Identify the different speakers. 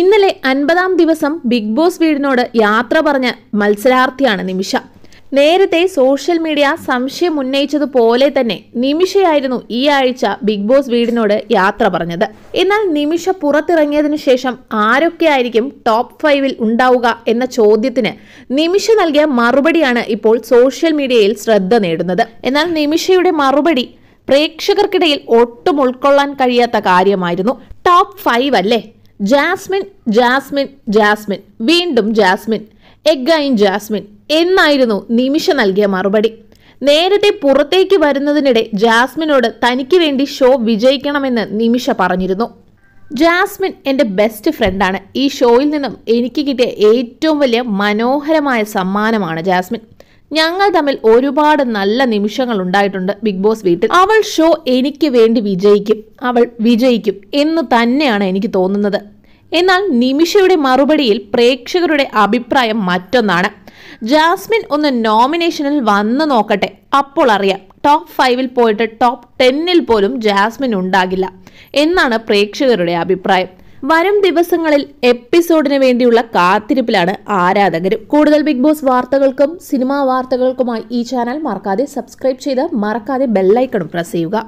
Speaker 1: ഇന്നലെ അൻപതാം ദിവസം ബിഗ് ബോസ് വീടിനോട് യാത്ര പറഞ്ഞ മത്സരാർത്ഥിയാണ് നിമിഷ നേരത്തെ സോഷ്യൽ മീഡിയ സംശയം ഉന്നയിച്ചതുപോലെ തന്നെ നിമിഷയായിരുന്നു ഈ ആഴ്ച ബിഗ് ബോസ് വീടിനോട് യാത്ര പറഞ്ഞത് എന്നാൽ നിമിഷ പുറത്തിറങ്ങിയതിനു ശേഷം ആരൊക്കെയായിരിക്കും ടോപ്പ് ഫൈവിൽ ഉണ്ടാവുക എന്ന ചോദ്യത്തിന് നിമിഷ നൽകിയ മറുപടിയാണ് ഇപ്പോൾ സോഷ്യൽ മീഡിയയിൽ ശ്രദ്ധ നേടുന്നത് എന്നാൽ നിമിഷയുടെ മറുപടി പ്രേക്ഷകർക്കിടയിൽ ഒട്ടും ഉൾക്കൊള്ളാൻ കഴിയാത്ത കാര്യമായിരുന്നു ടോപ്പ് ഫൈവ് അല്ലേ ജാസ്മിൻ ജാസ്മിൻ ജാസ്മിൻ വീണ്ടും ജാസ്മിൻ എഗൈൻ ജാസ്മിൻ എന്നായിരുന്നു നിമിഷ നൽകിയ മറുപടി നേരത്തെ പുറത്തേക്ക് വരുന്നതിനിടെ ജാസ്മിനോട് തനിക്ക് വേണ്ടി ഷോ വിജയിക്കണമെന്ന് നിമിഷ പറഞ്ഞിരുന്നു ജാസ്മിൻ എൻ്റെ ബെസ്റ്റ് ഫ്രണ്ടാണ് ഈ ഷോയിൽ നിന്നും എനിക്ക് കിട്ടിയ ഏറ്റവും വലിയ മനോഹരമായ സമ്മാനമാണ് ജാസ്മിൻ ഞങ്ങൾ തമ്മിൽ ഒരുപാട് നല്ല നിമിഷങ്ങൾ ഉണ്ടായിട്ടുണ്ട് ബിഗ് ബോസ് വീട്ടിൽ അവൾ ഷോ എനിക്ക് വേണ്ടി വിജയിക്കും അവൾ വിജയിക്കും എന്ന് തന്നെയാണ് എനിക്ക് തോന്നുന്നത് എന്നാൽ നിമിഷയുടെ മറുപടിയിൽ പ്രേക്ഷകരുടെ അഭിപ്രായം മറ്റൊന്നാണ് ജാസ്മിൻ ഒന്ന് നോമിനേഷനിൽ വന്നു നോക്കട്ടെ അപ്പോൾ അറിയാം ടോപ്പ് ഫൈവിൽ പോയിട്ട് ടോപ്പ് ടെന്നിൽ പോലും ജാസ്മിൻ ഉണ്ടാകില്ല എന്നാണ് പ്രേക്ഷകരുടെ അഭിപ്രായം വരും ദിവസങ്ങളിൽ എപ്പിസോഡിന് വേണ്ടിയുള്ള കാത്തിരിപ്പിലാണ് ആരാധകരും കൂടുതൽ ബിഗ് ബോസ് വാർത്തകൾക്കും സിനിമാ വാർത്തകൾക്കുമായി ഈ ചാനൽ മറക്കാതെ സബ്സ്ക്രൈബ് ചെയ്ത് മറക്കാതെ ബെല്ലൈക്കണും പ്രസ് ചെയ്യുക